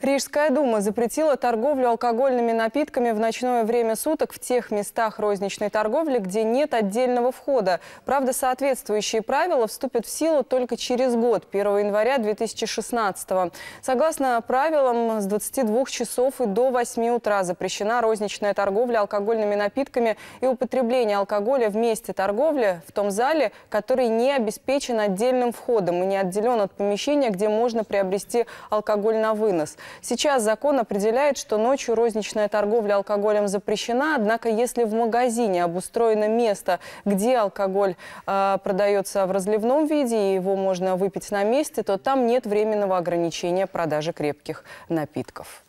Рижская дума запретила торговлю алкогольными напитками в ночное время суток в тех местах розничной торговли, где нет отдельного входа. Правда, соответствующие правила вступят в силу только через год, 1 января 2016 -го. Согласно правилам, с 22 часов и до 8 утра запрещена розничная торговля алкогольными напитками и употребление алкоголя в месте торговли в том зале, который не обеспечен отдельным входом и не отделен от помещения, где можно приобрести алкоголь на вынос. Сейчас закон определяет, что ночью розничная торговля алкоголем запрещена, однако если в магазине обустроено место, где алкоголь э, продается в разливном виде и его можно выпить на месте, то там нет временного ограничения продажи крепких напитков.